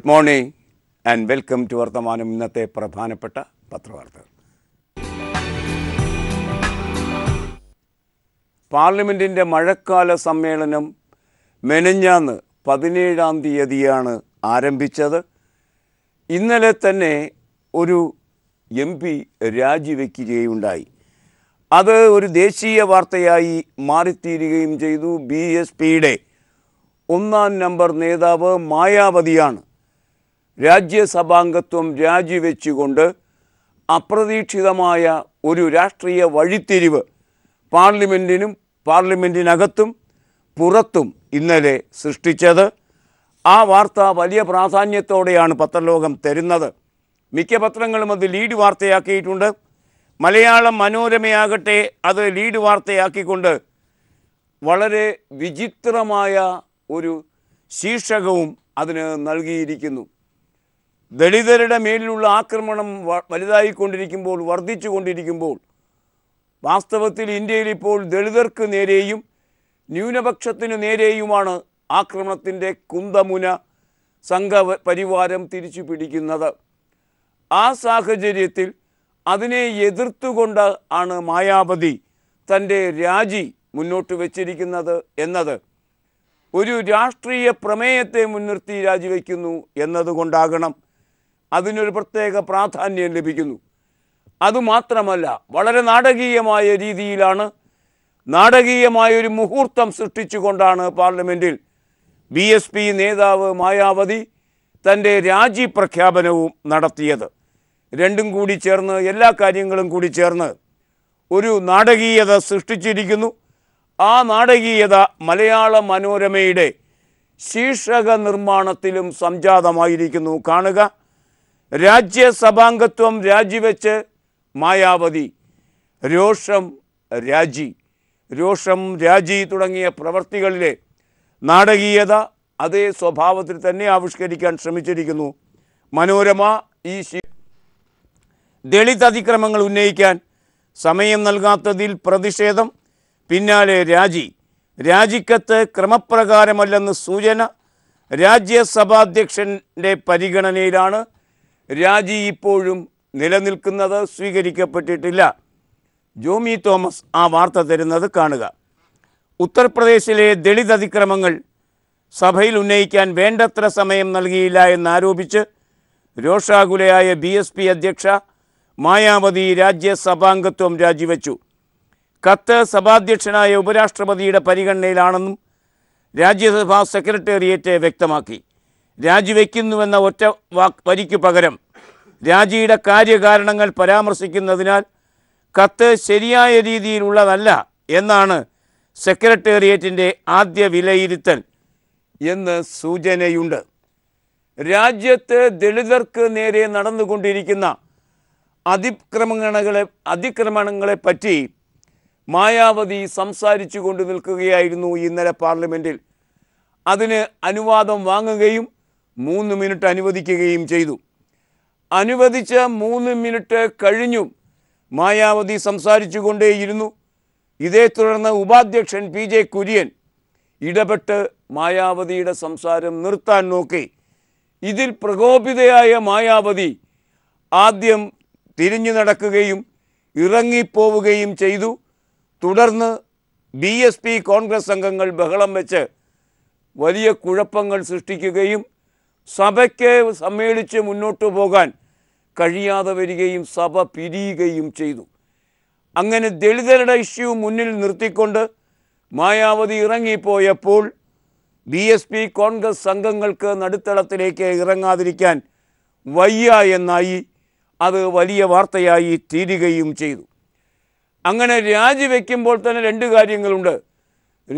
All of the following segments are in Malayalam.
good morning and welcome to Varthamanam ഇന്നത്തെ പ്രധാനപ്പെട്ട പത്രവാർത്തകൾ പാർലമെൻറ്റിൻ്റെ മഴക്കാല സമ്മേളനം മെനഞ്ഞാന്ന് പതിനേഴാം തീയതിയാണ് ആരംഭിച്ചത് ഇന്നലെ തന്നെ ഒരു എം പി രാജിവെക്കുകയുണ്ടായി അത് ഒരു ദേശീയ വാർത്തയായി മാറിത്തീരുകയും ചെയ്തു ബി എസ് പിയുടെ ഒന്നാം നമ്പർ നേതാവ് മായാവതിയാണ് രാജ്യസഭാംഗത്വം രാജിവെച്ചുകൊണ്ട് അപ്രതീക്ഷിതമായ ഒരു രാഷ്ട്രീയ വഴിത്തിരിവ് പാർലമെൻറ്റിനും പാർലമെൻറ്റിനകത്തും പുറത്തും ഇന്നലെ സൃഷ്ടിച്ചത് ആ വാർത്ത വലിയ പ്രാധാന്യത്തോടെയാണ് പത്രലോകം തരുന്നത് മിക്ക പത്രങ്ങളും അത് ലീഡ് വാർത്തയാക്കിയിട്ടുണ്ട് മലയാളം മനോരമയാകട്ടെ അത് ലീഡ് വാർത്തയാക്കിക്കൊണ്ട് വളരെ വിചിത്രമായ ഒരു ശീർഷകവും അതിന് നൽകിയിരിക്കുന്നു ദളിതരുടെ മേലിലുള്ള ആക്രമണം വലുതായിക്കൊണ്ടിരിക്കുമ്പോൾ വർദ്ധിച്ചു കൊണ്ടിരിക്കുമ്പോൾ വാസ്തവത്തിൽ ഇന്ത്യയിൽ ഇപ്പോൾ ദളിതർക്ക് നേരെയും ന്യൂനപക്ഷത്തിനു നേരെയുമാണ് ആക്രമണത്തിൻ്റെ കുന്തമുന സംഘ പരിവാരം തിരിച്ചു പിടിക്കുന്നത് ആ സാഹചര്യത്തിൽ അതിനെ എതിർത്തുകൊണ്ട് ആണ് മായാവതി തൻ്റെ രാജി മുന്നോട്ട് വച്ചിരിക്കുന്നത് എന്നത് ഒരു രാഷ്ട്രീയ പ്രമേയത്തെ മുൻനിർത്തി രാജിവെക്കുന്നു എന്നതുകൊണ്ടാകണം അതിനൊരു പ്രത്യേക പ്രാധാന്യം ലഭിക്കുന്നു അതുമാത്രമല്ല വളരെ നാടകീയമായ രീതിയിലാണ് നാടകീയമായ ഒരു മുഹൂർത്തം സൃഷ്ടിച്ചുകൊണ്ടാണ് പാർലമെൻറ്റിൽ ബി എസ് പി നേതാവ് മായാവതി തൻ്റെ രാജി പ്രഖ്യാപനവും നടത്തിയത് രണ്ടും കൂടി ചേർന്ന് എല്ലാ കാര്യങ്ങളും കൂടി ചേർന്ന് ഒരു നാടകീയത സൃഷ്ടിച്ചിരിക്കുന്നു ആ നാടകീയത മലയാള മനോരമയുടെ ശീർഷക നിർമ്മാണത്തിലും സംജാതമായിരിക്കുന്നു കാണുക രാജ്യസഭാംഗത്വം രാജിവെച്ച് മായാവതി രോഷം രാജി രോഷം രാജി തുടങ്ങിയ പ്രവർത്തികളിലെ നാടകീയത അതേ സ്വഭാവത്തിൽ തന്നെ ആവിഷ്കരിക്കാൻ ശ്രമിച്ചിരിക്കുന്നു മനോരമ ഈ ദളിത് അതിക്രമങ്ങൾ ഉന്നയിക്കാൻ സമയം നൽകാത്തതിൽ പ്രതിഷേധം പിന്നാലെ രാജി രാജിക്കത്ത് ക്രമപ്രകാരമല്ലെന്ന് സൂചന രാജ്യസഭാധ്യക്ഷൻ്റെ പരിഗണനയിലാണ് രാജി ഇപ്പോഴും നിലനിൽക്കുന്നത് സ്വീകരിക്കപ്പെട്ടിട്ടില്ല ജോമി തോമസ് ആ വാർത്ത തരുന്നത് കാണുക ഉത്തർപ്രദേശിലെ ദളിത് അതിക്രമങ്ങൾ സഭയിൽ ഉന്നയിക്കാൻ വേണ്ടത്ര സമയം നൽകിയില്ല എന്നാരോപിച്ച് രോഷാകുലയായ ബി എസ് പി അധ്യക്ഷ മായാവതി രാജ്യസഭാംഗത്വം രാജിവെച്ചു കത്ത് സഭാധ്യക്ഷനായ ഉപരാഷ്ട്രപതിയുടെ പരിഗണനയിലാണെന്നും രാജ്യസഭാ സെക്രട്ടേറിയറ്റ് വ്യക്തമാക്കി രാജിവെക്കുന്നുവെന്ന ഒറ്റ വാക്ക് വരിക്കു പകരം രാജിയുടെ കാര്യകാരണങ്ങൾ പരാമർശിക്കുന്നതിനാൽ കത്ത് ശരിയായ രീതിയിലുള്ളതല്ല എന്നാണ് സെക്രട്ടേറിയറ്റിൻ്റെ ആദ്യ വിലയിരുത്തൽ എന്ന് സൂചനയുണ്ട് രാജ്യത്ത് ദളിതർക്ക് നേരെ നടന്നുകൊണ്ടിരിക്കുന്ന അതിക്രമണങ്ങളെ അതിക്രമണങ്ങളെപ്പറ്റി മായാവതി സംസാരിച്ചു കൊണ്ടു നിൽക്കുകയായിരുന്നു ഇന്നലെ പാർലമെൻറ്റിൽ അതിന് അനുവാദം വാങ്ങുകയും മൂന്ന് മിനിറ്റ് അനുവദിക്കുകയും ചെയ്തു അനുവദിച്ച മൂന്ന് മിനിറ്റ് കഴിഞ്ഞും മായാവതി സംസാരിച്ചുകൊണ്ടേയിരുന്നു ഇതേ തുടർന്ന് ഉപാധ്യക്ഷൻ പി ജെ കുര്യൻ ഇടപെട്ട് മായാവതിയുടെ സംസാരം നിർത്താൻ നോക്കി ഇതിൽ പ്രകോപിതയായ മായാവതി ആദ്യം തിരിഞ്ഞു നടക്കുകയും ഇറങ്ങിപ്പോവുകയും ചെയ്തു തുടർന്ന് ബി എസ് പി കോൺഗ്രസ് അംഗങ്ങൾ ബഹളം വെച്ച് വലിയ കുഴപ്പങ്ങൾ സൃഷ്ടിക്കുകയും സഭയ്ക്ക് സമ്മേളിച്ച് മുന്നോട്ട് പോകാൻ കഴിയാതെ വരികയും സഭ പിരിയുകയും ചെയ്തു അങ്ങനെ ദളിതരുടെ ഇഷ്യൂ മുന്നിൽ നിർത്തിക്കൊണ്ട് മായാവതി ഇറങ്ങിപ്പോയപ്പോൾ ബി എസ് പി കോൺഗ്രസ് സംഘങ്ങൾക്ക് നടുത്തളത്തിലേക്ക് ഇറങ്ങാതിരിക്കാൻ വയ്യ എന്നായി അത് വലിയ വാർത്തയായി തീരുകയും ചെയ്തു അങ്ങനെ രാജിവെക്കുമ്പോൾ തന്നെ രണ്ട് കാര്യങ്ങളുണ്ട്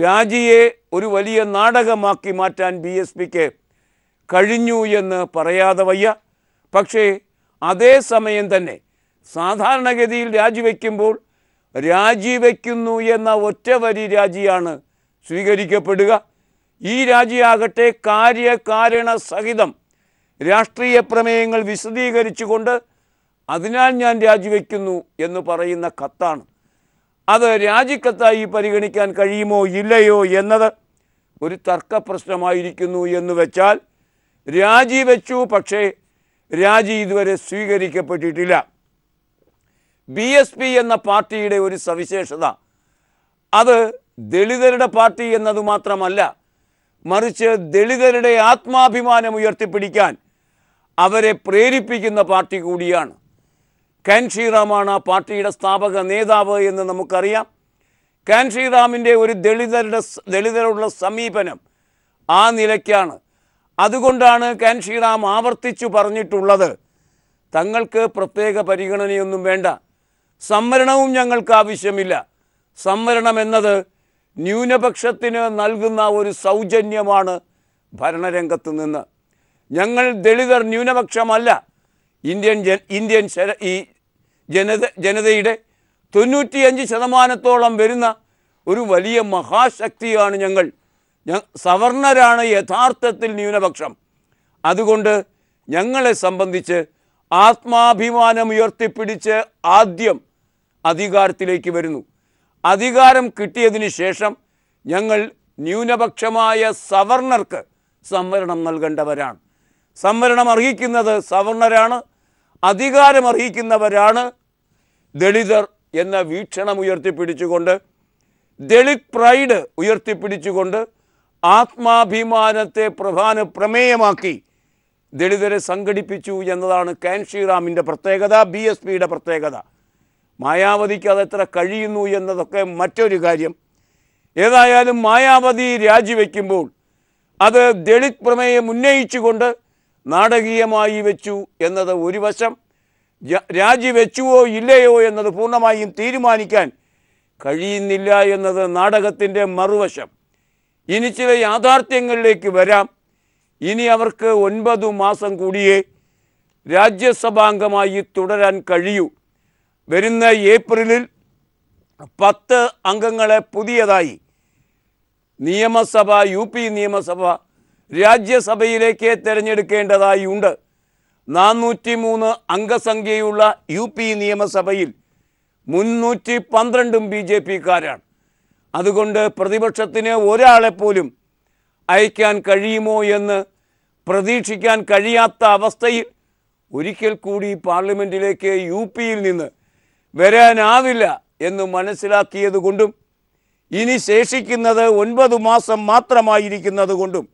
രാജിയെ ഒരു വലിയ നാടകമാക്കി മാറ്റാൻ ബി എസ് പിക്ക് കഴിഞ്ഞു എന്ന് പറയാതെ വയ്യ പക്ഷേ സമയം തന്നെ സാധാരണഗതിയിൽ രാജിവെക്കുമ്പോൾ രാജിവെക്കുന്നു എന്ന ഒറ്റവരി രാജിയാണ് സ്വീകരിക്കപ്പെടുക ഈ രാജിയാകട്ടെ കാര്യകാരണ സഹിതം രാഷ്ട്രീയ പ്രമേയങ്ങൾ വിശദീകരിച്ചുകൊണ്ട് അതിനാൽ ഞാൻ രാജിവെക്കുന്നു എന്ന് പറയുന്ന കത്താണ് അത് രാജിക്കത്തായി പരിഗണിക്കാൻ കഴിയുമോ ഇല്ലയോ എന്നത് ഒരു തർക്ക പ്രശ്നമായിരിക്കുന്നു എന്ന് വെച്ചാൽ രാജിവെച്ചു പക്ഷേ രാജി ഇതുവരെ സ്വീകരിക്കപ്പെട്ടിട്ടില്ല ബി എസ് പി എന്ന പാർട്ടിയുടെ ഒരു സവിശേഷത അത് ദളിതരുടെ പാർട്ടി എന്നതു മാത്രമല്ല മറിച്ച് ദളിതരുടെ ആത്മാഭിമാനം ഉയർത്തിപ്പിടിക്കാൻ അവരെ പ്രേരിപ്പിക്കുന്ന പാർട്ടി കൂടിയാണ് കാൻഷിറാമാണ് ആ പാർട്ടിയുടെ സ്ഥാപക നേതാവ് എന്ന് നമുക്കറിയാം കാൻഷിറാമിൻ്റെ ഒരു ദളിതരുടെ ദളിതരോടുള്ള സമീപനം ആ നിലയ്ക്കാണ് അതുകൊണ്ടാണ് കാൻ ആവർത്തിച്ചു പറഞ്ഞിട്ടുള്ളത് തങ്ങൾക്ക് പ്രത്യേക പരിഗണനയൊന്നും വേണ്ട സംവരണവും ഞങ്ങൾക്ക് ആവശ്യമില്ല സംവരണം എന്നത് ന്യൂനപക്ഷത്തിന് നൽകുന്ന ഒരു സൗജന്യമാണ് ഭരണരംഗത്ത് നിന്ന് ഞങ്ങൾ ദളിതർ ന്യൂനപക്ഷമല്ല ഇന്ത്യൻ ജ ഇന്ത്യൻ ഈ ജനത ജനതയുടെ തൊണ്ണൂറ്റിയഞ്ച് ശതമാനത്തോളം വരുന്ന ഒരു വലിയ മഹാശക്തിയാണ് ഞങ്ങൾ സവർണരാണ് യഥാർത്ഥത്തിൽ ന്യൂനപക്ഷം അതുകൊണ്ട് ഞങ്ങളെ സംബന്ധിച്ച് ആത്മാഭിമാനം ഉയർത്തിപ്പിടിച്ച് ആദ്യം അധികാരത്തിലേക്ക് വരുന്നു അധികാരം കിട്ടിയതിന് ശേഷം ഞങ്ങൾ ന്യൂനപക്ഷമായ സവർണർക്ക് സംവരണം നൽകേണ്ടവരാണ് സംവരണം അർഹിക്കുന്നത് സവർണരാണ് അധികാരം അർഹിക്കുന്നവരാണ് ദളിതർ എന്ന വീക്ഷണം ഉയർത്തിപ്പിടിച്ചുകൊണ്ട് ദളിത് പ്രൈഡ് ഉയർത്തിപ്പിടിച്ചുകൊണ്ട് ആത്മാഭിമാനത്തെ പ്രധാന പ്രമേയമാക്കി ദളിതരെ സംഘടിപ്പിച്ചു എന്നതാണ് കാൻ ശ്രീറാമിൻ്റെ പ്രത്യേകത ബി എസ് പിയുടെ പ്രത്യേകത മായാവതിക്ക് അതെത്ര കഴിയുന്നു എന്നതൊക്കെ മറ്റൊരു കാര്യം ഏതായാലും മായാവതി രാജിവെക്കുമ്പോൾ അത് ദളിത് പ്രമേയം ഉന്നയിച്ചുകൊണ്ട് നാടകീയമായി വെച്ചു എന്നത് ഒരു വശം രാജിവെച്ചുവോ ഇല്ലയോ എന്നത് പൂർണ്ണമായും തീരുമാനിക്കാൻ കഴിയുന്നില്ല എന്നത് നാടകത്തിൻ്റെ മറുവശം ഇനി ചില യാഥാർത്ഥ്യങ്ങളിലേക്ക് വരാം ഇനി അവർക്ക് ഒൻപത് മാസം കൂടിയേ രാജ്യസഭാംഗമായി തുടരാൻ കഴിയൂ വരുന്ന ഏപ്രിലിൽ പത്ത് അംഗങ്ങളെ പുതിയതായി നിയമസഭ യു പി നിയമസഭ രാജ്യസഭയിലേക്ക് തിരഞ്ഞെടുക്കേണ്ടതായി ഉണ്ട് നാനൂറ്റി മൂന്ന് അംഗസംഖ്യയുള്ള യു പി നിയമസഭയിൽ മുന്നൂറ്റി പന്ത്രണ്ടും ബി ജെ പിക്കാരാണ് അതുകൊണ്ട് പ്രതിപക്ഷത്തിന് ഒരാളെപ്പോലും അയക്കാൻ കഴിയുമോ എന്ന് പ്രതീക്ഷിക്കാൻ കഴിയാത്ത അവസ്ഥയിൽ ഒരിക്കൽ കൂടി പാർലമെൻറ്റിലേക്ക് യു പിയിൽ നിന്ന് വരാനാവില്ല എന്ന് മനസ്സിലാക്കിയതുകൊണ്ടും ഇനി ശേഷിക്കുന്നത് ഒൻപത് മാസം മാത്രമായിരിക്കുന്നതുകൊണ്ടും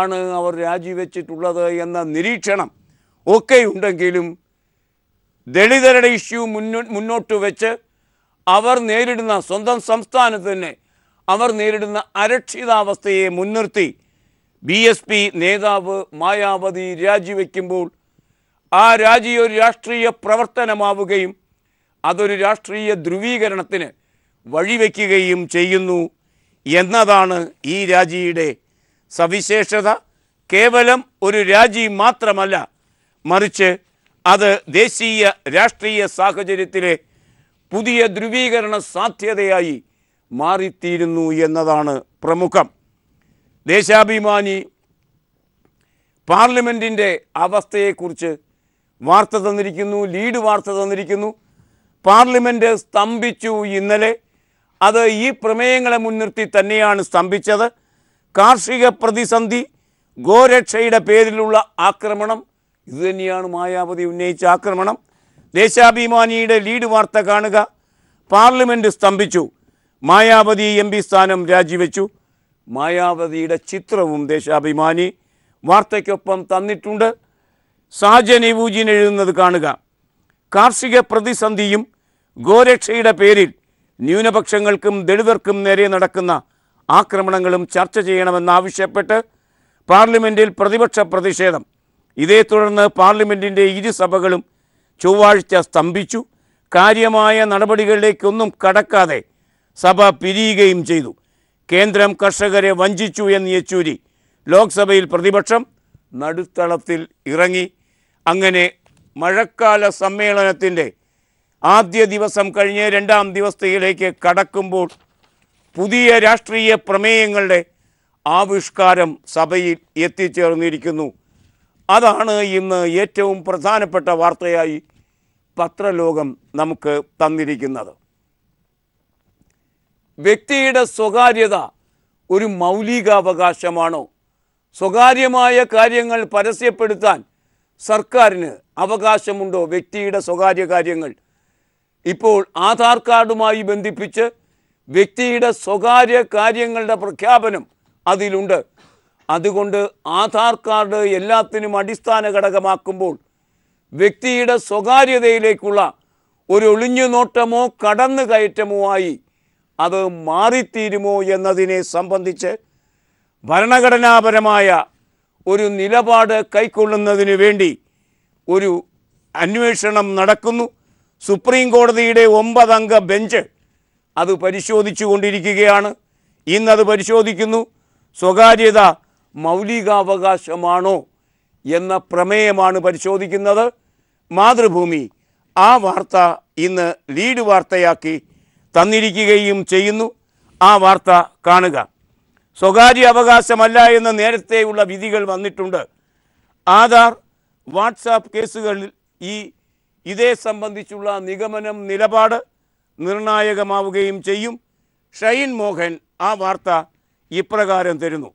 ആണ് അവർ രാജിവെച്ചിട്ടുള്ളത് എന്ന നിരീക്ഷണം ഒക്കെ ഉണ്ടെങ്കിലും ദളിതരുടെ ഇഷ്യൂ മുന്നോട്ട് വെച്ച് അവർ നേരിടുന്ന സ്വന്തം സംസ്ഥാനത്ത് തന്നെ അവർ നേരിടുന്ന അരക്ഷിതാവസ്ഥയെ മുൻനിർത്തി ബി എസ് പി നേതാവ് മായാവതി രാജിവെക്കുമ്പോൾ ആ രാജി ഒരു രാഷ്ട്രീയ പ്രവർത്തനമാവുകയും അതൊരു രാഷ്ട്രീയ ധ്രുവീകരണത്തിന് വഴിവെക്കുകയും ചെയ്യുന്നു എന്നതാണ് ഈ രാജിയുടെ സവിശേഷത കേവലം ഒരു രാജി മാത്രമല്ല മറിച്ച് അത് ദേശീയ രാഷ്ട്രീയ സാഹചര്യത്തിലെ പുതിയ ധ്രുവീകരണ സാധ്യതയായി മാറിത്തീരുന്നു എന്നതാണ് പ്രമുഖം ദേശാഭിമാനി പാർലമെൻറ്റിൻ്റെ അവസ്ഥയെക്കുറിച്ച് വാർത്ത തന്നിരിക്കുന്നു ലീഡ് വാർത്ത തന്നിരിക്കുന്നു പാർലമെൻറ്റ് സ്തംഭിച്ചു ഇന്നലെ അത് ഈ പ്രമേയങ്ങളെ മുൻനിർത്തി തന്നെയാണ് സ്തംഭിച്ചത് കാർഷിക പ്രതിസന്ധി ഗോരക്ഷയുടെ പേരിലുള്ള ആക്രമണം ഇതുതന്നെയാണ് മായാവതി ഉന്നയിച്ച ആക്രമണം ദേശാഭിമാനിയുടെ ലീഡ് വാർത്ത കാണുക പാർലമെൻറ്റ് സ്തംഭിച്ചു മായാവതി എം പി സ്ഥാനം രാജിവെച്ചു മായാവതിയുടെ ചിത്രവും ദേശാഭിമാനി വാർത്തയ്ക്കൊപ്പം തന്നിട്ടുണ്ട് സാജൻ ഇവൂജിൻ എഴുതുന്നത് കാണുക കാർഷിക പ്രതിസന്ധിയും ഗോരക്ഷയുടെ പേരിൽ ന്യൂനപക്ഷങ്ങൾക്കും ദളിതർക്കും നേരെ നടക്കുന്ന ആക്രമണങ്ങളും ചർച്ച ചെയ്യണമെന്നാവശ്യപ്പെട്ട് പാർലമെൻറ്റിൽ പ്രതിപക്ഷ പ്രതിഷേധം ഇതേ തുടർന്ന് പാർലമെൻറ്റിൻ്റെ ഇരുസഭകളും ചൊവ്വാഴ്ച സ്തംഭിച്ചു കാര്യമായ നടപടികളിലേക്കൊന്നും കടക്കാതെ സഭ പിരിയുകയും ചെയ്തു കേന്ദ്രം കർഷകരെ വഞ്ചിച്ചു എന്ന് യെച്ചൂരി ലോക്സഭയിൽ പ്രതിപക്ഷം നടുത്തളത്തിൽ ഇറങ്ങി അങ്ങനെ മഴക്കാല സമ്മേളനത്തിൻ്റെ ആദ്യ ദിവസം കഴിഞ്ഞ് രണ്ടാം ദിവസത്തിലേക്ക് കടക്കുമ്പോൾ പുതിയ രാഷ്ട്രീയ പ്രമേയങ്ങളുടെ ആവിഷ്കാരം സഭയിൽ എത്തിച്ചേർന്നിരിക്കുന്നു അതാണ് ഇന്ന് ഏറ്റവും പ്രധാനപ്പെട്ട വാർത്തയായി പത്രലോകം നമുക്ക് തന്നിരിക്കുന്നത് വ്യക്തിയുടെ സ്വകാര്യത ഒരു മൗലികാവകാശമാണോ സ്വകാര്യമായ കാര്യങ്ങൾ പരസ്യപ്പെടുത്താൻ സർക്കാരിന് അവകാശമുണ്ടോ വ്യക്തിയുടെ സ്വകാര്യ കാര്യങ്ങൾ ഇപ്പോൾ ആധാർ കാർഡുമായി ബന്ധിപ്പിച്ച് വ്യക്തിയുടെ സ്വകാര്യ കാര്യങ്ങളുടെ പ്രഖ്യാപനം അതിലുണ്ട് അതുകൊണ്ട് ആധാർ കാർഡ് എല്ലാത്തിനും അടിസ്ഥാന ഘടകമാക്കുമ്പോൾ വ്യക്തിയുടെ സ്വകാര്യതയിലേക്കുള്ള ഒരു ഒളിഞ്ഞു നോട്ടമോ കടന്നു കയറ്റമോ ആയി അത് മാറിത്തീരുമോ എന്നതിനെ സംബന്ധിച്ച് ഭരണഘടനാപരമായ ഒരു നിലപാട് കൈക്കൊള്ളുന്നതിന് വേണ്ടി ഒരു അന്വേഷണം നടക്കുന്നു സുപ്രീം കോടതിയുടെ ഒമ്പതംഗ ബെഞ്ച് അത് പരിശോധിച്ചു കൊണ്ടിരിക്കുകയാണ് ഇന്നത് പരിശോധിക്കുന്നു സ്വകാര്യത മൗലികാവകാശമാണോ എന്ന പ്രമേയമാണ് പരിശോധിക്കുന്നത് മാതൃഭൂമി ആ വാർത്ത ഇന്ന് ലീഡ് വാർത്തയാക്കി തന്നിരിക്കുകയും ചെയ്യുന്നു ആ വാർത്ത കാണുക സ്വകാര്യ അവകാശമല്ല എന്ന നേരത്തെയുള്ള വിധികൾ വന്നിട്ടുണ്ട് ആധാർ വാട്സാപ്പ് കേസുകളിൽ ഈ ഇതേ സംബന്ധിച്ചുള്ള നിഗമനം നിലപാട് നിർണായകമാവുകയും ചെയ്യും ഷൈൻ മോഹൻ ആ വാർത്ത ഇപ്രകാരം തരുന്നു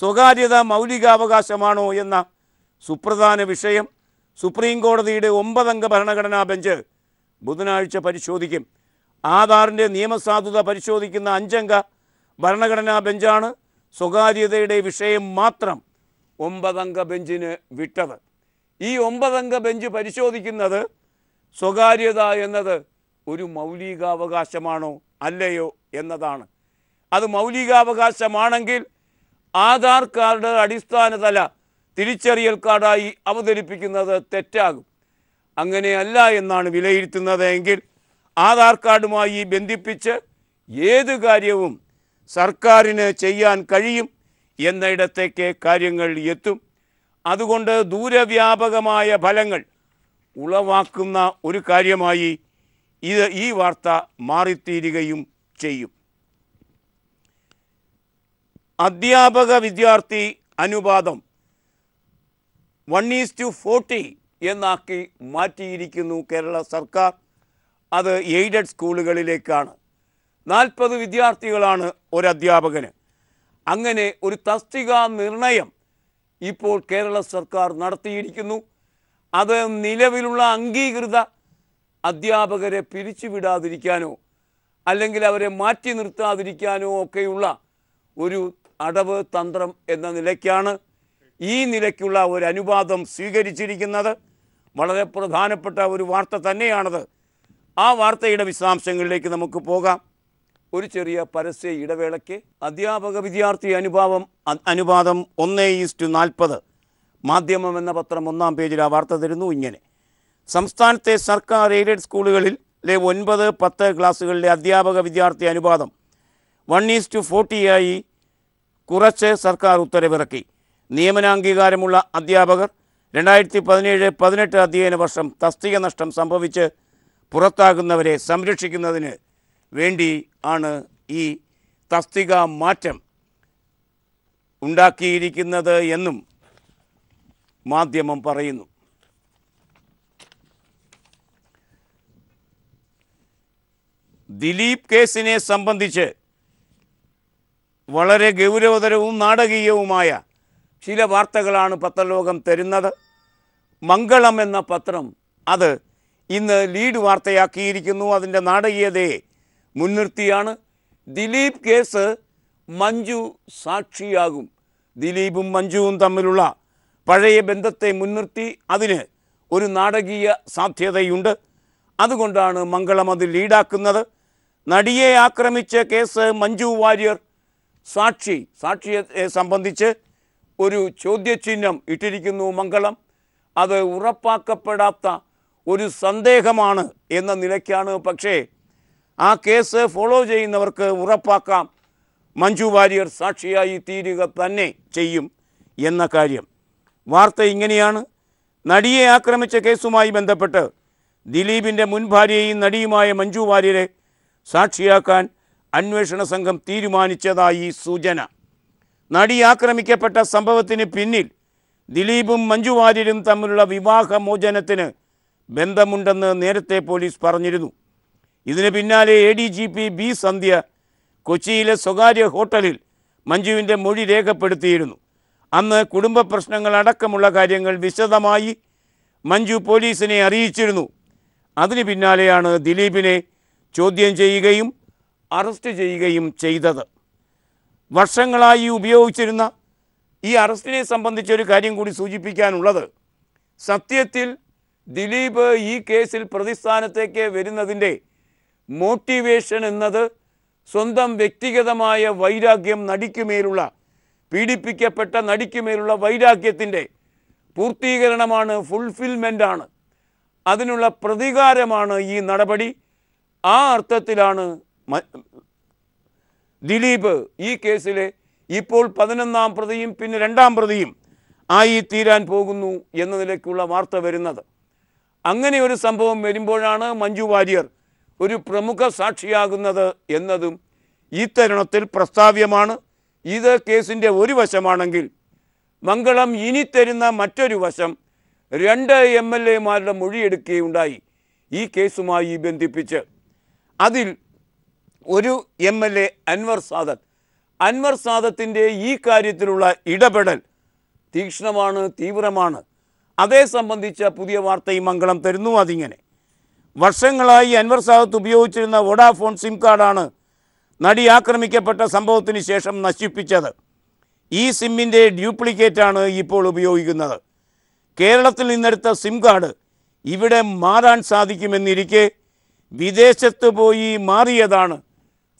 സ്വകാര്യത മൗലികാവകാശമാണോ എന്ന സുപ്രധാന വിഷയം സുപ്രീം കോടതിയുടെ ഒമ്പതംഗ ഭരണഘടനാ ബെഞ്ച് ബുധനാഴ്ച പരിശോധിക്കും ആധാറിൻ്റെ നിയമസാധുത പരിശോധിക്കുന്ന അഞ്ചംഗ ഭരണഘടനാ ബെഞ്ചാണ് സ്വകാര്യതയുടെ വിഷയം മാത്രം ഒമ്പതംഗ ബെഞ്ചിന് വിട്ടത് ഈ ഒമ്പതംഗ ബെഞ്ച് പരിശോധിക്കുന്നത് സ്വകാര്യത എന്നത് ഒരു മൗലികാവകാശമാണോ അല്ലയോ എന്നതാണ് അത് മൗലികാവകാശമാണെങ്കിൽ ആധാർ കാർഡ് അടിസ്ഥാനതല തിരിച്ചറിയൽ കാർഡായി അവതരിപ്പിക്കുന്നത് തെറ്റാകും അങ്ങനെയല്ല എന്നാണ് വിലയിരുത്തുന്നത് എങ്കിൽ ആധാർ കാർഡുമായി ബന്ധിപ്പിച്ച് ഏത് കാര്യവും സർക്കാരിന് ചെയ്യാൻ കഴിയും എന്നയിടത്തേക്ക് കാര്യങ്ങൾ എത്തും അതുകൊണ്ട് ദൂരവ്യാപകമായ ഫലങ്ങൾ ഉളവാക്കുന്ന ഒരു കാര്യമായി ഇത് ഈ വാർത്ത മാറിത്തീരുകയും ചെയ്യും അധ്യാപക വിദ്യാർത്ഥി അനുപാതം വൺ ഈസ് ടു ഫോർട്ടി എന്നാക്കി മാറ്റിയിരിക്കുന്നു കേരള സർക്കാർ അത് എയ്ഡഡ് സ്കൂളുകളിലേക്കാണ് നാൽപ്പത് വിദ്യാർത്ഥികളാണ് ഒരു അങ്ങനെ ഒരു തസ്തിക നിർണയം ഇപ്പോൾ കേരള സർക്കാർ നടത്തിയിരിക്കുന്നു അത് നിലവിലുള്ള അംഗീകൃത അധ്യാപകരെ പിരിച്ചുവിടാതിരിക്കാനോ അല്ലെങ്കിൽ അവരെ മാറ്റി നിർത്താതിരിക്കാനോ ഒക്കെയുള്ള ഒരു അടവ് തന്ത്രം എന്ന നിലയ്ക്കാണ് ഈ നിലയ്ക്കുള്ള ഒരു അനുപാതം സ്വീകരിച്ചിരിക്കുന്നത് വളരെ പ്രധാനപ്പെട്ട ഒരു വാർത്ത തന്നെയാണത് ആ വാർത്തയുടെ വിശദാംശങ്ങളിലേക്ക് നമുക്ക് പോകാം ഒരു ചെറിയ പരസ്യ ഇടവേളയ്ക്ക് അധ്യാപക വിദ്യാർത്ഥി അനുഭാവം അനുപാതം ഒന്ന് ഈസ്റ്റു നാൽപ്പത് മാധ്യമം എന്ന പത്രം ഒന്നാം പേജിൽ ആ വാർത്ത തരുന്നു ഇങ്ങനെ സംസ്ഥാനത്തെ സർക്കാർ എയ്ഡഡ് സ്കൂളുകളിലെ ഒൻപത് പത്ത് ക്ലാസ്സുകളിലെ അധ്യാപക വിദ്യാർത്ഥി അനുപാതം വൺ ഈസ്റ്റു ഫോർട്ടിയായി കുറച്ച് സർക്കാർ ഉത്തരവിറക്കി നിയമനാംഗീകാരമുള്ള അധ്യാപകർ രണ്ടായിരത്തി പതിനേഴ് പതിനെട്ട് അധ്യയന വർഷം തസ്തിക നഷ്ടം സംഭവിച്ച് പുറത്താകുന്നവരെ സംരക്ഷിക്കുന്നതിന് വേണ്ടി ആണ് ഈ തസ്തിക മാറ്റം ഉണ്ടാക്കിയിരിക്കുന്നത് എന്നും മാധ്യമം പറയുന്നു ദിലീപ് കേസിനെ സംബന്ധിച്ച് വളരെ ഗൗരവതരവും നാടകീയവുമായ ചില വാർത്തകളാണ് പത്രലോകം തരുന്നത് മംഗളം എന്ന പത്രം അത് ഇന്ന് ലീഡ് വാർത്തയാക്കിയിരിക്കുന്നു അതിൻ്റെ നാടകീയതയെ മുൻനിർത്തിയാണ് ദിലീപ് കേസ് മഞ്ജു സാക്ഷിയാകും ദിലീപും മഞ്ജുവും തമ്മിലുള്ള പഴയ ബന്ധത്തെ മുൻനിർത്തി അതിന് ഒരു നാടകീയ സാധ്യതയുണ്ട് അതുകൊണ്ടാണ് മംഗളം അത് ലീഡാക്കുന്നത് നടിയെ ആക്രമിച്ച കേസ് മഞ്ജു വാര്യർ സാക്ഷി സാക്ഷിയെ സംബന്ധിച്ച് ഒരു ചോദ്യചിഹ്നം ഇട്ടിരിക്കുന്നു മംഗളം അത് ഉറപ്പാക്കപ്പെടാത്ത ഒരു സന്ദേഹമാണ് എന്ന നിലയ്ക്കാണ് പക്ഷേ ആ കേസ് ഫോളോ ചെയ്യുന്നവർക്ക് ഉറപ്പാക്കാം മഞ്ജു വാര്യർ സാക്ഷിയായി തീരുക തന്നെ ചെയ്യും എന്ന കാര്യം വാർത്ത ഇങ്ങനെയാണ് നടിയെ ആക്രമിച്ച കേസുമായി ബന്ധപ്പെട്ട് ദിലീപിൻ്റെ മുൻ ഭാര്യയും നടിയുമായ മഞ്ജു വാര്യരെ സാക്ഷിയാക്കാൻ അന്വേഷണ സംഘം തീരുമാനിച്ചതായി സൂചന നടി ആക്രമിക്കപ്പെട്ട സംഭവത്തിന് പിന്നിൽ ദിലീപും മഞ്ജു വാര്യരും തമ്മിലുള്ള വിവാഹമോചനത്തിന് ബന്ധമുണ്ടെന്ന് നേരത്തെ പോലീസ് പറഞ്ഞിരുന്നു ഇതിന് പിന്നാലെ A D G P B Sandhya കൊച്ചിയിലെ സ്വകാര്യ ഹോട്ടലിൽ മഞ്ജുവിൻ്റെ മൊഴി രേഖപ്പെടുത്തിയിരുന്നു അന്ന് കുടുംബ പ്രശ്നങ്ങൾ അടക്കമുള്ള കാര്യങ്ങൾ വിശദമായി മഞ്ജു പോലീസിനെ അറിയിച്ചിരുന്നു അതിന് പിന്നാലെയാണ് ദിലീപിനെ ചോദ്യം ചെയ്യുകയും അറസ്റ്റ് ചെയ്യുകയും ചെയ്തത് വർഷങ്ങളായി ഉപയോഗിച്ചിരുന്ന ഈ അറസ്റ്റിനെ സംബന്ധിച്ചൊരു കാര്യം കൂടി സൂചിപ്പിക്കാനുള്ളത് സത്യത്തിൽ ദിലീപ് ഈ കേസിൽ പ്രതിസ്ഥാനത്തേക്ക് വരുന്നതിൻ്റെ മോട്ടിവേഷൻ എന്നത് സ്വന്തം വ്യക്തിഗതമായ വൈരാഗ്യം നടിക്കുമേലുള്ള പീഡിപ്പിക്കപ്പെട്ട നടിക്കുമേലുള്ള വൈരാഗ്യത്തിൻ്റെ പൂർത്തീകരണമാണ് ഫുൾഫിൽമെൻ്റാണ് അതിനുള്ള പ്രതികാരമാണ് ഈ നടപടി ആ അർത്ഥത്തിലാണ് ദിലീപ് ഈ കേസിൽ ഇപ്പോൾ പതിനൊന്നാം പ്രതിയും പിന്നെ രണ്ടാം പ്രതിയും ആയി തീരാൻ പോകുന്നു എന്ന നിലയ്ക്കുള്ള വാർത്ത വരുന്നത് അങ്ങനെ ഒരു സംഭവം വരുമ്പോഴാണ് മഞ്ജു വാര്യർ ഒരു പ്രമുഖ സാക്ഷിയാകുന്നത് എന്നതും ഈ തരുണത്തിൽ പ്രസ്താവ്യമാണ് ഇത് കേസിൻ്റെ ഒരു വശമാണെങ്കിൽ മംഗളം ഇനി തരുന്ന മറ്റൊരു വശം രണ്ട് എം എൽ എമാരുടെ മൊഴിയെടുക്കുകയുണ്ടായി ഈ കേസുമായി ബന്ധിപ്പിച്ച് അതിൽ ഒരു M L A Anwar Sadath Anwar സാദത്തിൻ്റെ ഈ കാര്യത്തിലുള്ള ഇടപെടൽ തീക്ഷ്ണമാണ് തീവ്രമാണ് അതേ സംബന്ധിച്ച പുതിയ വാർത്ത ഈ മംഗളം തരുന്നു അതിങ്ങനെ വർഷങ്ങളായി അൻവർ സാദത്ത് ഉപയോഗിച്ചിരുന്ന വോഡാഫോൺ സിം കാർഡാണ് നടി ആക്രമിക്കപ്പെട്ട സംഭവത്തിന് ശേഷം നശിപ്പിച്ചത് ഈ സിമ്മിൻ്റെ ഡ്യൂപ്ലിക്കേറ്റാണ് ഇപ്പോൾ ഉപയോഗിക്കുന്നത് കേരളത്തിൽ നിന്നെടുത്ത സിം കാർഡ് ഇവിടെ മാറാൻ സാധിക്കുമെന്നിരിക്കെ വിദേശത്ത് പോയി മാറിയതാണ്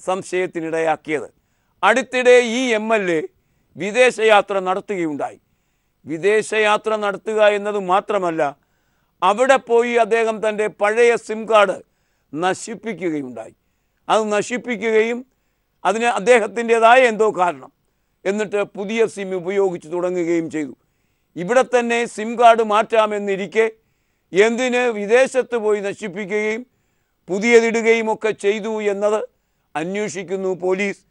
സംശയത്തിനിടയാക്കിയത് അടുത്തിടെ ഈ എം എൽ എ വിദേശയാത്ര നടത്തുകയുണ്ടായി വിദേശയാത്ര നടത്തുക എന്നത് മാത്രമല്ല അവിടെ പോയി അദ്ദേഹം തൻ്റെ പഴയ സിം കാർഡ് നശിപ്പിക്കുകയുണ്ടായി അത് നശിപ്പിക്കുകയും അതിന് അദ്ദേഹത്തിൻ്റേതായ എന്തോ കാരണം എന്നിട്ട് പുതിയ സിം ഉപയോഗിച്ച് തുടങ്ങുകയും ചെയ്തു ഇവിടെ തന്നെ സിം കാർഡ് മാറ്റാമെന്നിരിക്കെ എന്തിന് വിദേശത്ത് പോയി നശിപ്പിക്കുകയും പുതിയതിടുകയും ഒക്കെ ചെയ്തു എന്നത് അന്വേഷിക്കുന്നു പോലീസ്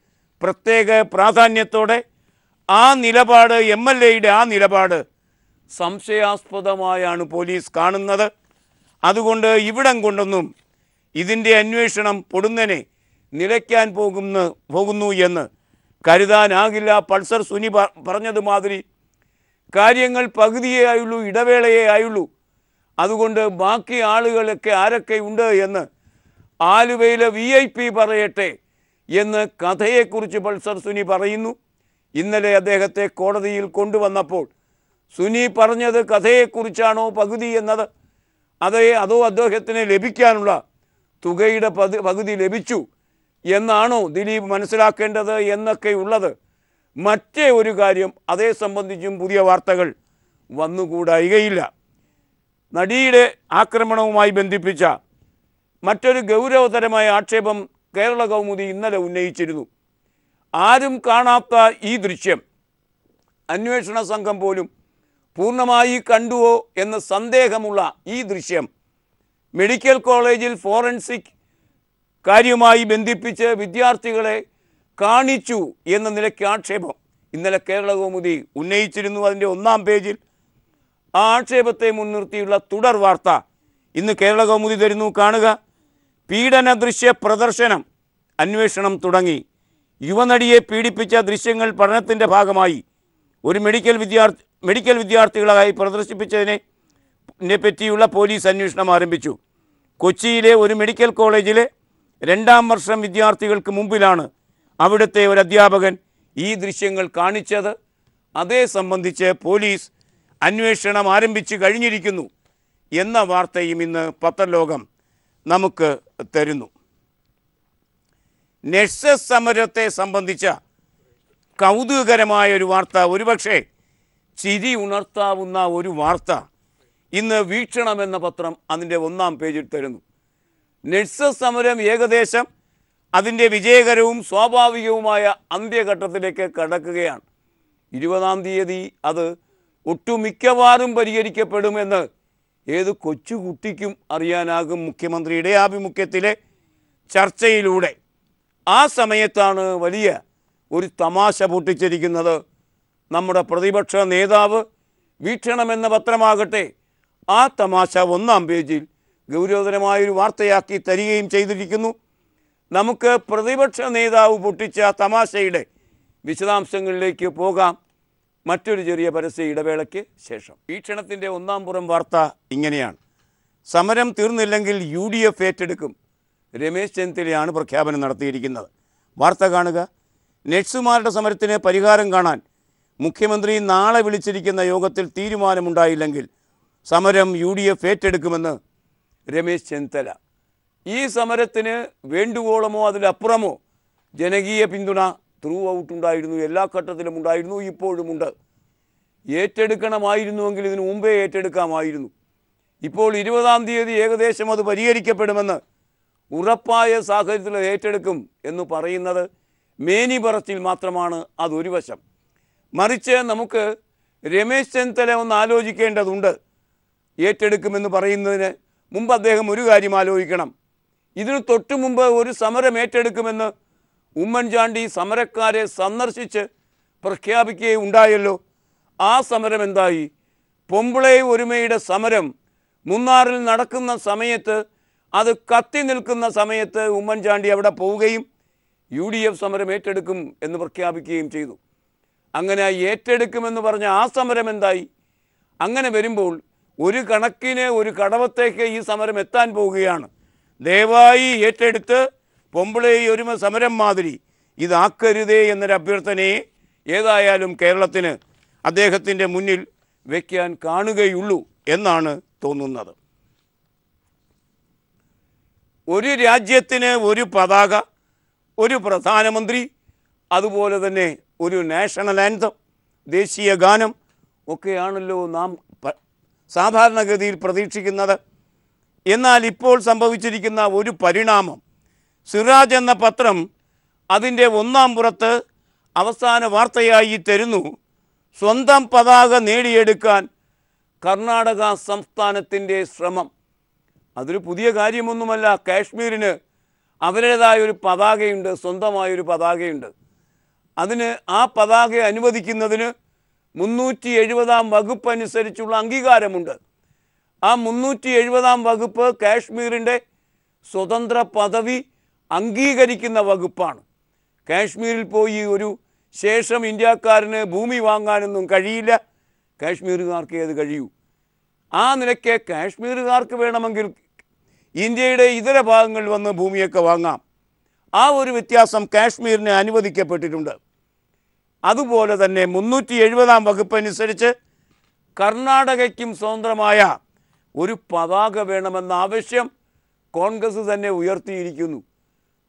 പ്രത്യേക പ്രാധാന്യത്തോടെ ആ നിലപാട് എം എൽ എയുടെ ആ നിലപാട് സംശയാസ്പദമായാണ് പോലീസ് കാണുന്നത് അതുകൊണ്ട് ഇവിടം കൊണ്ടൊന്നും ഇതിൻ്റെ അന്വേഷണം പൊടുന്നനെ നിലയ്ക്കാൻ പോകുന്ന പോകുന്നു എന്ന് കരുതാനാകില്ല പൾസർ സുനി പറഞ്ഞതുമാതിരി കാര്യങ്ങൾ പകുതിയേ ആയുള്ളൂ ഇടവേളയേ ആയുള്ളൂ അതുകൊണ്ട് ബാക്കി ആളുകളൊക്കെ ആരൊക്കെ ഉണ്ട് എന്ന് ആലുവയിലെ വി ഐ പി പറയട്ടെ എന്ന് കഥയെക്കുറിച്ച് പൾസർ സുനി പറയുന്നു ഇന്നലെ അദ്ദേഹത്തെ കോടതിയിൽ കൊണ്ടുവന്നപ്പോൾ സുനി പറഞ്ഞത് കഥയെക്കുറിച്ചാണോ പകുതി എന്നത് അതേ അതോ അദ്ദേഹത്തിന് ലഭിക്കാനുള്ള തുകയുടെ പകുതി ലഭിച്ചു എന്നാണോ ദിലീപ് മനസ്സിലാക്കേണ്ടത് എന്നൊക്കെയുള്ളത് ഉള്ളത് മറ്റേ ഒരു കാര്യം അതേ സംബന്ധിച്ചും പുതിയ വാർത്തകൾ വന്നുകൂടായികയില്ല നടിയുടെ ആക്രമണവുമായി ബന്ധിപ്പിച്ച മറ്റൊരു ഗൗരവതരമായ ആക്ഷേപം കേരള കൗമുദി ഇന്നലെ ഉന്നയിച്ചിരുന്നു ആരും കാണാത്ത ഈ ദൃശ്യം അന്വേഷണ സംഘം പോലും പൂർണ്ണമായി കണ്ടുവോ എന്ന് സന്ദേഹമുള്ള ഈ ദൃശ്യം മെഡിക്കൽ കോളേജിൽ ഫോറൻസിക് കാര്യമായി ബന്ധിപ്പിച്ച് വിദ്യാർത്ഥികളെ കാണിച്ചു എന്ന നിലയ്ക്ക് ആക്ഷേപം ഇന്നലെ കേരള കൗമുദി ഉന്നയിച്ചിരുന്നു അതിൻ്റെ ഒന്നാം പേജിൽ ആ ആക്ഷേപത്തെ മുൻനിർത്തിയുള്ള തുടർ വാർത്ത ഇന്ന് കേരള കൗമുദി തരുന്നു കാണുക പീഡന ദൃശ്യ പ്രദർശനം അന്വേഷണം തുടങ്ങി യുവനടിയെ പീഡിപ്പിച്ച ദൃശ്യങ്ങൾ പഠനത്തിൻ്റെ ഭാഗമായി ഒരു മെഡിക്കൽ വിദ്യാർത്ഥി മെഡിക്കൽ വിദ്യാർത്ഥികളായി പ്രദർശിപ്പിച്ചതിനെ പറ്റിയുള്ള പോലീസ് അന്വേഷണം ആരംഭിച്ചു കൊച്ചിയിലെ ഒരു മെഡിക്കൽ കോളേജിലെ രണ്ടാം വർഷം വിദ്യാർത്ഥികൾക്ക് മുമ്പിലാണ് അവിടുത്തെ ഒരു അധ്യാപകൻ ഈ ദൃശ്യങ്ങൾ കാണിച്ചത് അതേ സംബന്ധിച്ച് പോലീസ് അന്വേഷണം ആരംഭിച്ചു കഴിഞ്ഞിരിക്കുന്നു എന്ന വാർത്തയും ഇന്ന് പത്രലോകം നമുക്ക് തരുന്നു നെഴ്സസ് സമരത്തെ സംബന്ധിച്ച കൗതുകകരമായ ഒരു വാർത്ത ഒരുപക്ഷെ ചിരി ഉണർത്താവുന്ന ഒരു വാർത്ത ഇന്ന് വീക്ഷണം എന്ന പത്രം അതിൻ്റെ ഒന്നാം പേജിൽ തരുന്നു നെഴ്സസ് സമരം ഏകദേശം അതിൻ്റെ വിജയകരവും സ്വാഭാവികവുമായ അന്ത്യഘട്ടത്തിലേക്ക് കടക്കുകയാണ് ഇരുപതാം തീയതി അത് ഒട്ടുമിക്കവാറും പരിഹരിക്കപ്പെടുമെന്ന് ഏത് കൊച്ചുകുട്ടിക്കും അറിയാനാകും മുഖ്യമന്ത്രിയുടെ ആഭിമുഖ്യത്തിലെ ചർച്ചയിലൂടെ ആ സമയത്താണ് വലിയ ഒരു തമാശ പൊട്ടിച്ചിരിക്കുന്നത് നമ്മുടെ പ്രതിപക്ഷ നേതാവ് വീക്ഷണമെന്ന പത്രമാകട്ടെ ആ തമാശ ഒന്നാം പേജിൽ ഗൗരവതരമായൊരു വാർത്തയാക്കി തരികയും ചെയ്തിരിക്കുന്നു നമുക്ക് പ്രതിപക്ഷ നേതാവ് പൊട്ടിച്ച തമാശയുടെ വിശദാംശങ്ങളിലേക്ക് പോകാം മറ്റൊരു ചെറിയ പരസ്യ ഇടവേളയ്ക്ക് ശേഷം ഈ ഒന്നാം പുറം വാർത്ത ഇങ്ങനെയാണ് സമരം തീർന്നില്ലെങ്കിൽ യു ഡി എഫ് ഏറ്റെടുക്കും രമേശ് ചെന്നിത്തലയാണ് പ്രഖ്യാപനം നടത്തിയിരിക്കുന്നത് വാർത്ത കാണുക നഴ്സുമാരുടെ സമരത്തിന് പരിഹാരം കാണാൻ മുഖ്യമന്ത്രി നാളെ വിളിച്ചിരിക്കുന്ന യോഗത്തിൽ തീരുമാനമുണ്ടായില്ലെങ്കിൽ സമരം യു ഡി എഫ് ഏറ്റെടുക്കുമെന്ന് രമേശ് ചെന്നിത്തല ഈ സമരത്തിന് വേണ്ടുവോളമോ അതിലപ്പുറമോ ജനകീയ പിന്തുണ ത്രൂ ഔട്ട് ഉണ്ടായിരുന്നു എല്ലാ ഘട്ടത്തിലും ഉണ്ടായിരുന്നു ഇപ്പോഴുമുണ്ട് ഏറ്റെടുക്കണമായിരുന്നുവെങ്കിൽ ഇതിനു മുമ്പേ ഏറ്റെടുക്കാമായിരുന്നു ഇപ്പോൾ ഇരുപതാം തീയതി ഏകദേശം അത് പരിഹരിക്കപ്പെടുമെന്ന് ഉറപ്പായ സാഹചര്യത്തിൽ ഏറ്റെടുക്കും എന്ന് പറയുന്നത് മേനി പറച്ചിൽ മാത്രമാണ് അതൊരു വശം മറിച്ച് നമുക്ക് രമേശ് ചെന്നിത്തല ഒന്ന് ആലോചിക്കേണ്ടതുണ്ട് ഏറ്റെടുക്കുമെന്ന് പറയുന്നതിന് മുമ്പ് അദ്ദേഹം ഒരു കാര്യം ആലോചിക്കണം ഇതിന് തൊട്ടു മുമ്പ് ഒരു സമരം ഏറ്റെടുക്കുമെന്ന് ഉമ്മൻചാണ്ടി സമരക്കാരെ സന്ദർശിച്ച് പ്രഖ്യാപിക്കുകയുണ്ടായല്ലോ ആ സമരം എന്തായി പൊമ്പിളെ ഒരുമയുടെ സമരം മുന്നാറിൽ നടക്കുന്ന സമയത്ത് അത് കത്തി നിൽക്കുന്ന സമയത്ത് ഉമ്മൻചാണ്ടി അവിടെ പോവുകയും യു ഡി എഫ് സമരം ഏറ്റെടുക്കും എന്ന് പ്രഖ്യാപിക്കുകയും ചെയ്തു അങ്ങനെ ഏറ്റെടുക്കുമെന്ന് പറഞ്ഞ ആ സമരം എന്തായി അങ്ങനെ വരുമ്പോൾ ഒരു കണക്കിന് ഒരു കടവത്തേക്ക് ഈ സമരം എത്താൻ പോവുകയാണ് ദയവായി ഏറ്റെടുത്ത് കൊമ്പളേ ഒരുമ സമരം മാതിരി ഇതാക്കരുതേ എന്നൊരു അഭ്യർത്ഥനയെ ഏതായാലും കേരളത്തിന് അദ്ദേഹത്തിൻ്റെ മുന്നിൽ വയ്ക്കാൻ കാണുകയുള്ളൂ എന്നാണ് തോന്നുന്നത് ഒരു രാജ്യത്തിന് ഒരു പതാക ഒരു പ്രധാനമന്ത്രി അതുപോലെ തന്നെ ഒരു നാഷണൽ ആൻതം ദേശീയ ഗാനം ഒക്കെയാണല്ലോ നാം സാധാരണഗതിയിൽ പ്രതീക്ഷിക്കുന്നത് എന്നാൽ ഇപ്പോൾ സംഭവിച്ചിരിക്കുന്ന ഒരു പരിണാമം സിറാജ് എന്ന പത്രം അതിൻ്റെ ഒന്നാം പുറത്ത് അവസാന വാർത്തയായി തരുന്നു സ്വന്തം പതാക നേടിയെടുക്കാൻ കർണാടക സംസ്ഥാനത്തിൻ്റെ ശ്രമം അതൊരു പുതിയ കാര്യമൊന്നുമല്ല കാശ്മീരിന് അവരുടേതായൊരു ഒരു പതാകയുണ്ട് സ്വന്തമായൊരു പതാകയുണ്ട് അതിന് ആ പതാക അനുവദിക്കുന്നതിന് മുന്നൂറ്റി എഴുപതാം വകുപ്പ് അനുസരിച്ചുള്ള അംഗീകാരമുണ്ട് ആ മുന്നൂറ്റി എഴുപതാം വകുപ്പ് കാശ്മീരിൻ്റെ സ്വതന്ത്ര പദവി അംഗീകരിക്കുന്ന വകുപ്പാണ് കാശ്മീരിൽ പോയി ഒരു ശേഷം ഇന്ത്യക്കാരന് ഭൂമി വാങ്ങാനൊന്നും കഴിയില്ല കാശ്മീരുകാർക്ക് ഏത് കഴിയൂ ആ നിലയ്ക്ക് കാശ്മീരുകാർക്ക് വേണമെങ്കിൽ ഇന്ത്യയുടെ ഇതര ഭാഗങ്ങളിൽ വന്ന് ഭൂമിയൊക്കെ വാങ്ങാം ആ ഒരു വ്യത്യാസം കാശ്മീരിന് അനുവദിക്കപ്പെട്ടിട്ടുണ്ട് അതുപോലെ തന്നെ മുന്നൂറ്റി എഴുപതാം വകുപ്പനുസരിച്ച് കർണാടകയ്ക്കും സ്വതന്ത്രമായ ഒരു പതാക വേണമെന്ന ആവശ്യം കോൺഗ്രസ് തന്നെ ഉയർത്തിയിരിക്കുന്നു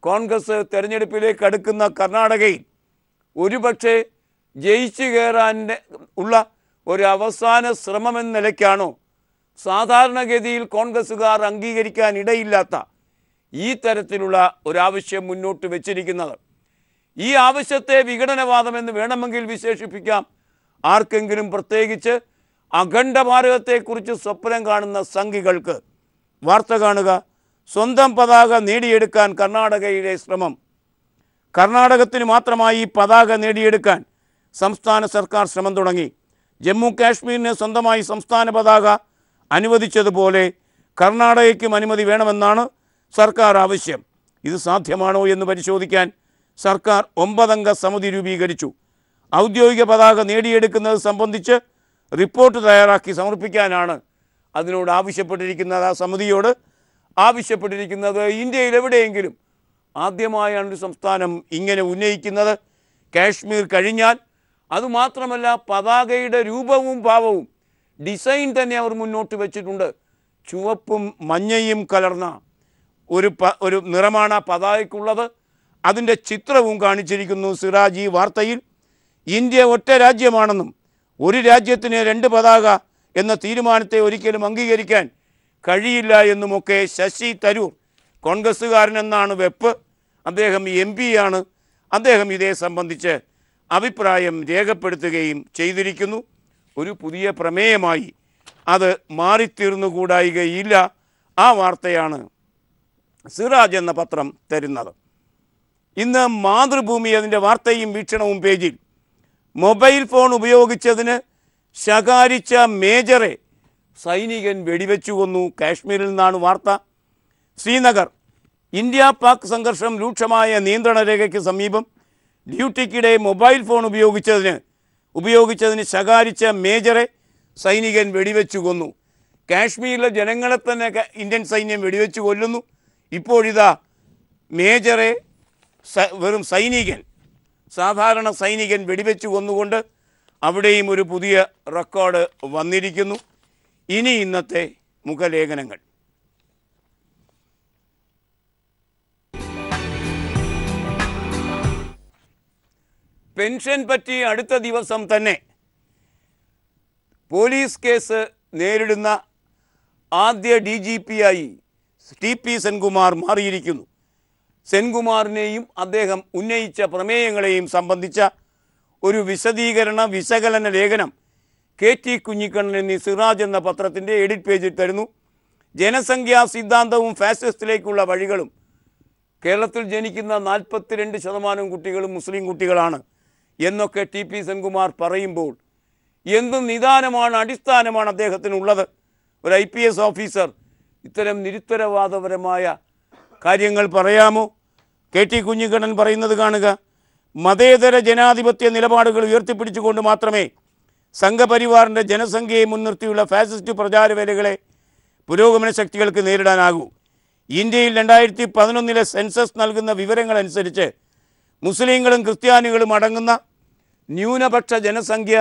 കോൺഗ്രസ് തെരഞ്ഞെടുപ്പിലേക്ക് അടുക്കുന്ന കർണാടകയിൽ ഒരുപക്ഷെ ജയിച്ചു കയറാൻ ഉള്ള ഒരു അവസാന ശ്രമമെന്ന നിലയ്ക്കാണോ സാധാരണഗതിയിൽ കോൺഗ്രസ്സുകാർ അംഗീകരിക്കാൻ ഇടയില്ലാത്ത ഈ തരത്തിലുള്ള ഒരാവശ്യം മുന്നോട്ട് വച്ചിരിക്കുന്നത് ഈ ആവശ്യത്തെ വിഘടനവാദമെന്ന് വേണമെങ്കിൽ വിശേഷിപ്പിക്കാം ആർക്കെങ്കിലും പ്രത്യേകിച്ച് അഖണ്ഡ ഭാരതത്തെക്കുറിച്ച് സ്വപ്നം കാണുന്ന സംഘികൾക്ക് വാർത്ത കാണുക സ്വന്തം പതാക നേടിയെടുക്കാൻ കർണാടകയുടെ ശ്രമം കർണാടകത്തിന് മാത്രമായി പതാക നേടിയെടുക്കാൻ സംസ്ഥാന സർക്കാർ ശ്രമം തുടങ്ങി ജമ്മു കാശ്മീരിന് സ്വന്തമായി സംസ്ഥാന പതാക അനുവദിച്ചതുപോലെ കർണാടകയ്ക്കും അനുമതി വേണമെന്നാണ് സർക്കാർ ആവശ്യം ഇത് സാധ്യമാണോ എന്ന് പരിശോധിക്കാൻ സർക്കാർ ഒമ്പതംഗ സമിതി രൂപീകരിച്ചു ഔദ്യോഗിക പതാക നേടിയെടുക്കുന്നത് സംബന്ധിച്ച് റിപ്പോർട്ട് തയ്യാറാക്കി സമർപ്പിക്കാനാണ് അതിനോട് ആവശ്യപ്പെട്ടിരിക്കുന്നത് ആ സമിതിയോട് ആവശ്യപ്പെട്ടിരിക്കുന്നത് ഇന്ത്യയിൽ എവിടെയെങ്കിലും ആദ്യമായാണ് ഒരു സംസ്ഥാനം ഇങ്ങനെ ഉന്നയിക്കുന്നത് കാശ്മീർ കഴിഞ്ഞാൽ അതുമാത്രമല്ല പതാകയുടെ രൂപവും ഭാവവും ഡിസൈൻ തന്നെ അവർ മുന്നോട്ട് വെച്ചിട്ടുണ്ട് ചുവപ്പും മഞ്ഞയും കലർന്ന ഒരു പ ഒരു നിറമാണ് ആ പതാകയ്ക്കുള്ളത് അതിൻ്റെ ചിത്രവും കാണിച്ചിരിക്കുന്നു സിറാജ് ഈ വാർത്തയിൽ ഇന്ത്യ ഒറ്റ രാജ്യമാണെന്നും ഒരു രാജ്യത്തിന് രണ്ട് പതാക എന്ന തീരുമാനത്തെ ഒരിക്കലും അംഗീകരിക്കാൻ കഴിയില്ല എന്നുമൊക്കെ ശശി തരൂർ കോൺഗ്രസ്സുകാരനെന്നാണ് വെപ്പ് അദ്ദേഹം എം ആണ് അദ്ദേഹം ഇതേ സംബന്ധിച്ച് അഭിപ്രായം രേഖപ്പെടുത്തുകയും ചെയ്തിരിക്കുന്നു ഒരു പുതിയ പ്രമേയമായി അത് മാറിത്തീർന്നുകൂടായികയില്ല ആ വാർത്തയാണ് സിറാജ് എന്ന പത്രം തരുന്നത് ഇന്ന് മാതൃഭൂമി അതിൻ്റെ വാർത്തയും വീക്ഷണവും പേജിൽ മൊബൈൽ ഫോൺ ഉപയോഗിച്ചതിന് ശകാരിച്ച മേജറെ സൈനികൻ വെടിവെച്ചു കൊന്നു കാശ്മീരിൽ നിന്നാണ് വാർത്ത ശ്രീനഗർ ഇന്ത്യ പാക് സംഘർഷം രൂക്ഷമായ നിയന്ത്രണ രേഖയ്ക്ക് സമീപം ഡ്യൂട്ടിക്കിടെ മൊബൈൽ ഫോൺ ഉപയോഗിച്ചതിന് ഉപയോഗിച്ചതിന് ശകാരിച്ച മേജറെ സൈനികൻ വെടിവെച്ചു കൊന്നു കാശ്മീരിലെ ജനങ്ങളെ തന്നെ ഇന്ത്യൻ സൈന്യം വെടിവെച്ച് കൊല്ലുന്നു ഇപ്പോഴിതാ മേജറെ വെറും സൈനികൻ സാധാരണ സൈനികൻ വെടിവെച്ച് കൊന്നുകൊണ്ട് അവിടെയും ഒരു പുതിയ റെക്കോർഡ് വന്നിരിക്കുന്നു ഇനി ഇന്നത്തെ മുഖലേഖനങ്ങൾ പെൻഷൻ പറ്റി അടുത്ത ദിവസം തന്നെ പോലീസ് കേസ് നേരിടുന്ന ആദ്യ ഡി ജി പി ആയി ടി പി സെൻകുമാർ മാറിയിരിക്കുന്നു സെൻകുമാറിനെയും അദ്ദേഹം ഉന്നയിച്ച പ്രമേയങ്ങളെയും സംബന്ധിച്ച ഒരു വിശദീകരണ വിശകലന ലേഖനം കെ ടി കുഞ്ഞിക്കണ്ണൻ എന്നീ സിറാജ് എന്ന പത്രത്തിൻ്റെ എഡിറ്റ് പേജിൽ തരുന്നു ജനസംഖ്യാ സിദ്ധാന്തവും ഫാസിസത്തിലേക്കുള്ള വഴികളും കേരളത്തിൽ ജനിക്കുന്ന നാൽപ്പത്തിരണ്ട് ശതമാനം കുട്ടികളും മുസ്ലിം കുട്ടികളാണ് എന്നൊക്കെ ടി പി സെൻകുമാർ പറയുമ്പോൾ എന്ത് നിദാനമാണ് അടിസ്ഥാനമാണ് അദ്ദേഹത്തിനുള്ളത് ഒരു ഐ പി എസ് ഓഫീസർ ഇത്തരം നിരുത്തരവാദപരമായ കാര്യങ്ങൾ പറയാമോ കെ ടി കുഞ്ഞിക്കണ്ണൻ പറയുന്നത് കാണുക മതേതര ജനാധിപത്യ നിലപാടുകൾ ഉയർത്തിപ്പിടിച്ചുകൊണ്ട് മാത്രമേ സംഘപരിവാറിൻ്റെ ജനസംഖ്യയെ മുൻനിർത്തിയുള്ള ഫാസിസ്റ്റ് പ്രചാരവേലകളെ പുരോഗമന ശക്തികൾക്ക് നേരിടാനാകൂ ഇന്ത്യയിൽ രണ്ടായിരത്തി പതിനൊന്നിലെ സെൻസസ് നൽകുന്ന വിവരങ്ങളനുസരിച്ച് മുസ്ലിങ്ങളും ക്രിസ്ത്യാനികളും അടങ്ങുന്ന ന്യൂനപക്ഷ ജനസംഖ്യ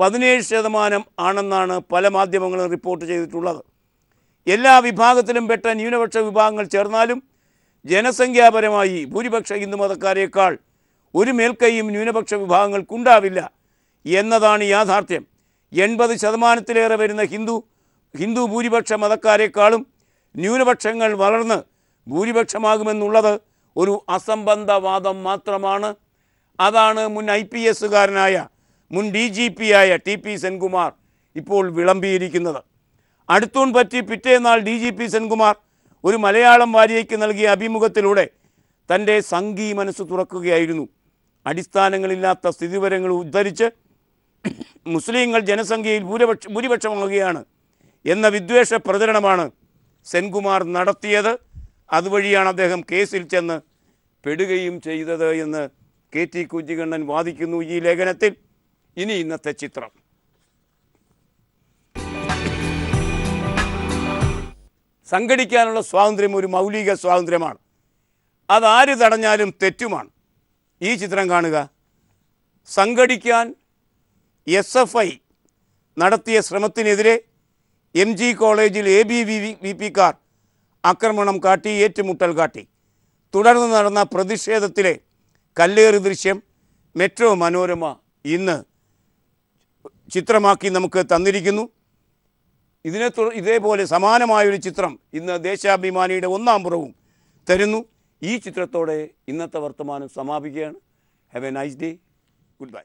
പതിനേഴ് ശതമാനം ആണെന്നാണ് പല മാധ്യമങ്ങളും റിപ്പോർട്ട് ചെയ്തിട്ടുള്ളത് എല്ലാ വിഭാഗത്തിലും പെട്ട ന്യൂനപക്ഷ വിഭാഗങ്ങൾ ചേർന്നാലും ജനസംഖ്യാപരമായി ഭൂരിപക്ഷ ഹിന്ദുമതക്കാരേക്കാൾ ഒരു മേൽക്കൈയും ന്യൂനപക്ഷ വിഭാഗങ്ങൾക്കുണ്ടാവില്ല എന്നതാണ് യാഥാർത്ഥ്യം എൺപത് ശതമാനത്തിലേറെ വരുന്ന ഹിന്ദു ഹിന്ദു ഭൂരിപക്ഷ മതക്കാരെക്കാളും ന്യൂനപക്ഷങ്ങൾ വളർന്ന് ഭൂരിപക്ഷമാകുമെന്നുള്ളത് ഒരു അസംബന്ധവാദം മാത്രമാണ് അതാണ് മുൻ ഐ പി എസ്സുകാരനായ മുൻ ഡി ജി പി ആയ ടി പി സെൻകുമാർ ഇപ്പോൾ വിളമ്പിയിരിക്കുന്നത് അടുത്തൂൺ പറ്റി പിറ്റേന്നാൾ ഡി ജി പി സെൻകുമാർ ഒരു മലയാളം വാര്യയ്ക്ക് നൽകിയ അഭിമുഖത്തിലൂടെ തൻ്റെ സംഘീ മനസ്സ് തുറക്കുകയായിരുന്നു അടിസ്ഥാനങ്ങളില്ലാത്ത സ്ഥിതിവിവരങ്ങൾ ഉദ്ധരിച്ച് മുസ്ലിങ്ങൾ ജനസംഖ്യയിൽ ഭൂരിപക്ഷ ഭൂരിപക്ഷമാകുകയാണ് എന്ന വിദ്വേഷ പ്രചരണമാണ് സെൻകുമാർ നടത്തിയത് അതുവഴിയാണ് അദ്ദേഹം കേസിൽ ചെന്ന് പെടുകയും ചെയ്തത് എന്ന് കെ ടി കുഞ്ഞികണ്ണൻ വാദിക്കുന്നു ഈ ലേഖനത്തിൽ ഇനി ഇന്നത്തെ ചിത്രം സംഘടിക്കാനുള്ള സ്വാതന്ത്ര്യം ഒരു മൗലിക സ്വാതന്ത്ര്യമാണ് അതാര് തടഞ്ഞാലും തെറ്റുമാണ് ഈ ചിത്രം കാണുക സംഘടിക്കാൻ എസ് എഫ് ഐ നടത്തിയ ശ്രമത്തിനെതിരെ എം ജി കോളേജിൽ എ ബി വി വി കാർ ആക്രമണം കാട്ടി ഏറ്റുമുട്ടൽ കാട്ടി തുടർന്ന് നടന്ന പ്രതിഷേധത്തിലെ കല്ലേറ് ദൃശ്യം മെട്രോ മനോരമ ഇന്ന് ചിത്രമാക്കി നമുക്ക് തന്നിരിക്കുന്നു ഇതിനെ ഇതേപോലെ സമാനമായൊരു ചിത്രം ഇന്ന് ദേശാഭിമാനിയുടെ ഒന്നാം പുറവും തരുന്നു ഈ ചിത്രത്തോടെ ഇന്നത്തെ വർത്തമാനം സമാപിക്കുകയാണ് have a nice day good bye